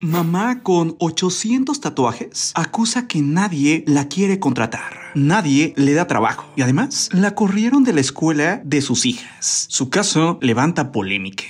Mamá con 800 tatuajes acusa que nadie la quiere contratar. Nadie le da trabajo y además la corrieron de la escuela de sus hijas. Su caso levanta polémica.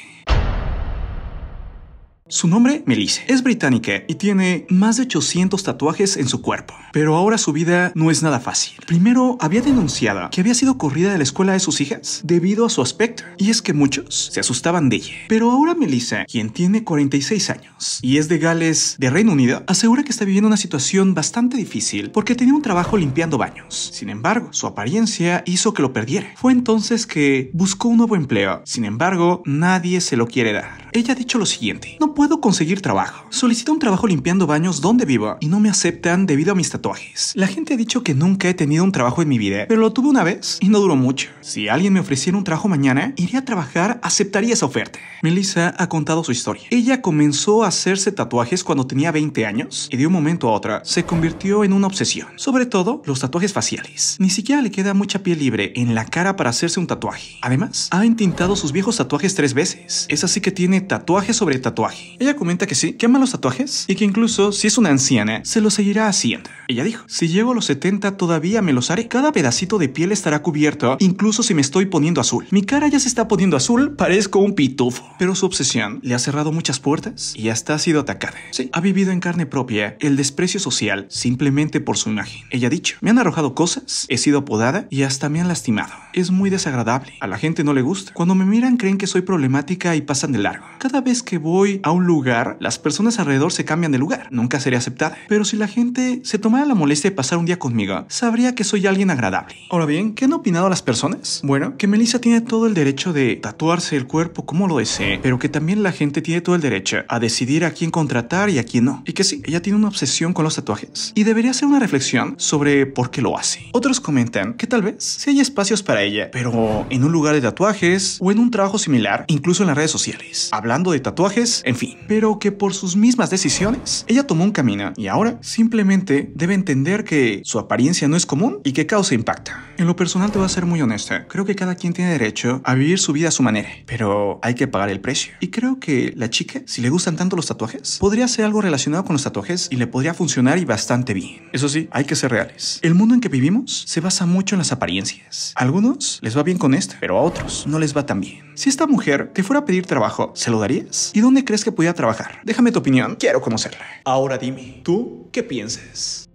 Su nombre, Melissa, es británica y tiene más de 800 tatuajes en su cuerpo. Pero ahora su vida no es nada fácil. Primero, había denunciado que había sido corrida de la escuela de sus hijas debido a su aspecto. Y es que muchos se asustaban de ella. Pero ahora Melissa, quien tiene 46 años y es de Gales, de Reino Unido, asegura que está viviendo una situación bastante difícil porque tenía un trabajo limpiando baños. Sin embargo, su apariencia hizo que lo perdiera. Fue entonces que buscó un nuevo empleo. Sin embargo, nadie se lo quiere dar. Ella ha dicho lo siguiente, no puedo conseguir trabajo. Solicito un trabajo limpiando baños donde vivo y no me aceptan debido a mis tatuajes. La gente ha dicho que nunca he tenido un trabajo en mi vida, pero lo tuve una vez y no duró mucho. Si alguien me ofreciera un trabajo mañana, iría a trabajar, aceptaría esa oferta. Melissa ha contado su historia. Ella comenzó a hacerse tatuajes cuando tenía 20 años y de un momento a otro se convirtió en una obsesión, sobre todo los tatuajes faciales. Ni siquiera le queda mucha piel libre en la cara para hacerse un tatuaje. Además, ha entintado sus viejos tatuajes tres veces. Es así que tiene tatuaje sobre tatuaje. Ella comenta que sí, que ama los tatuajes y que incluso si es una anciana, se los seguirá haciendo. Ella dijo, si llego a los 70 todavía me los haré. Cada pedacito de piel estará cubierto, incluso si me estoy poniendo azul. Mi cara ya se está poniendo azul, parezco un pitufo. Pero su obsesión le ha cerrado muchas puertas y hasta ha sido atacada. Sí, ha vivido en carne propia el desprecio social simplemente por su imagen. Ella ha dicho, me han arrojado cosas, he sido apodada y hasta me han lastimado. Es muy desagradable. A la gente no le gusta. Cuando me miran creen que soy problemática y pasan de largo. Cada vez que voy a un lugar, las personas alrededor se cambian de lugar. Nunca sería aceptada. Pero si la gente se tomara la molestia de pasar un día conmigo, sabría que soy alguien agradable. Ahora bien, ¿qué han opinado las personas? Bueno, que Melissa tiene todo el derecho de tatuarse el cuerpo como lo desee, pero que también la gente tiene todo el derecho a decidir a quién contratar y a quién no. Y que sí, ella tiene una obsesión con los tatuajes. Y debería hacer una reflexión sobre por qué lo hace. Otros comentan que tal vez sí hay espacios para ella, pero en un lugar de tatuajes o en un trabajo similar, incluso en las redes sociales hablando de tatuajes, en fin, pero que por sus mismas decisiones, ella tomó un camino y ahora simplemente debe entender que su apariencia no es común y que causa impacto. En lo personal te voy a ser muy honesta, creo que cada quien tiene derecho a vivir su vida a su manera, pero hay que pagar el precio. Y creo que la chica, si le gustan tanto los tatuajes, podría hacer algo relacionado con los tatuajes y le podría funcionar y bastante bien. Eso sí, hay que ser reales. El mundo en que vivimos se basa mucho en las apariencias. A algunos les va bien con esto, pero a otros no les va tan bien. Si esta mujer te fuera a pedir trabajo, lo darías? ¿Y dónde crees que podría trabajar? Déjame tu opinión, quiero conocerla. Ahora dime, ¿tú qué piensas?